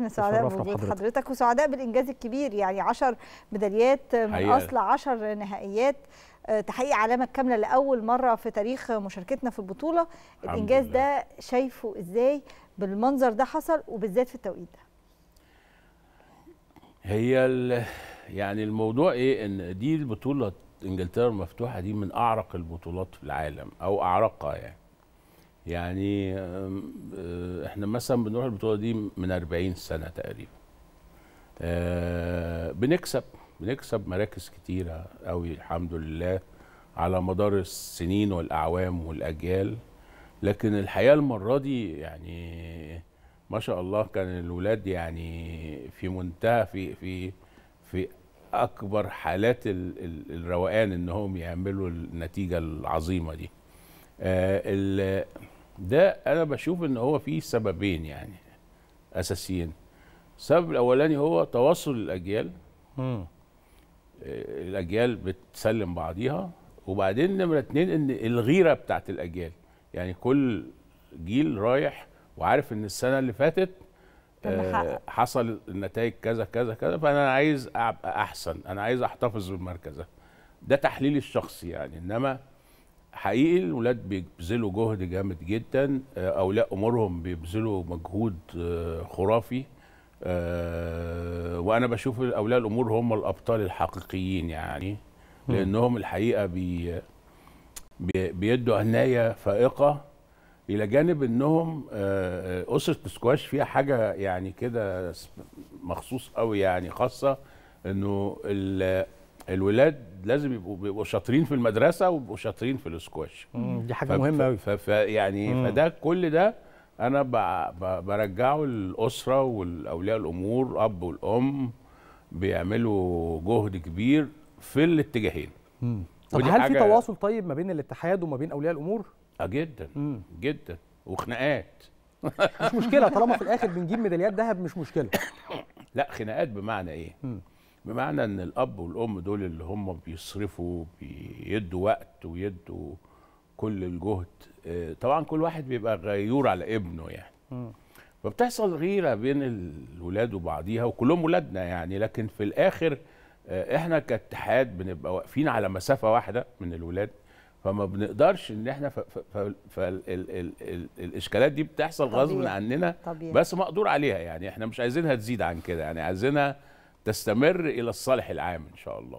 احنا سعداء بوجود حضرتك. حضرتك وسعداء بالانجاز الكبير يعني 10 ميداليات آه، من حقيقة. اصل 10 نهائيات آه، تحقيق علامه كامله لاول مره في تاريخ مشاركتنا في البطوله الانجاز ده شايفه ازاي بالمنظر ده حصل وبالذات في التوقيت ده هي يعني الموضوع ايه ان دي البطوله انجلترا المفتوحه دي من اعرق البطولات في العالم او اعرقها يعني يعني آه، احنا مثلا بنروح البطوله دي من 40 سنه تقريبا آه، بنكسب بنكسب مراكز كتيره قوي الحمد لله على مدار السنين والاعوام والاجيال لكن الحقيقه المره دي يعني ما شاء الله كان الولاد يعني في منتهى في في في اكبر حالات الروقان انهم يعملوا النتيجه العظيمه دي آه، ده انا بشوف ان هو فيه سببين يعني اساسيين السبب الاولاني هو تواصل الاجيال آه، الاجيال بتسلم بعضيها وبعدين نمره اتنين ان الغيره بتاعت الاجيال يعني كل جيل رايح وعارف ان السنه اللي فاتت آه حصل النتائج كذا كذا كذا فانا عايز ابقى احسن انا عايز احتفظ بالمركز ده تحليلي الشخصي يعني انما حقيقي الولاد بيبذلوا جهد جامد جدا آه، اولاء امورهم بيبذلوا مجهود آه، خرافي آه، وانا بشوف اولياء الامور هم الابطال الحقيقيين يعني لانهم الحقيقه بي بيدوا عنايه فائقه الى جانب انهم اسره سكواش فيها حاجه يعني كده مخصوص قوي يعني خاصه انه الولاد لازم يبقوا بيبقوا شاطرين في المدرسه وبيبقوا شاطرين في الاسكواش دي حاجه مهمه قوي فيعني فده كل ده انا برجعه للاسره والاولياء الامور الاب والام بيعملوا جهد كبير في الاتجاهين مم. طب هل في تواصل طيب ما بين الاتحاد وما بين اولياء الامور اه جدا مم. جدا وخناقات مش مشكله طالما في الاخر بنجيب ميداليات ذهب مش مشكله لا خناقات بمعنى ايه مم. بمعنى ان الاب والام دول اللي هم بيصرفوا بيدوا وقت ويدوا كل الجهد آه، طبعا كل واحد بيبقى غيور على ابنه يعني فبتحصل غيره بين الولاد وبعضيها وكلهم ولادنا يعني لكن في الاخر آه، احنا كاتحاد بنبقى واقفين على مسافه واحده من الولاد فما بنقدرش ان احنا فالاشكالات دي بتحصل غصب عننا طبيعي. بس مقدور عليها يعني احنا مش عايزينها تزيد عن كده يعني عايزينها تستمر الى الصالح العام ان شاء الله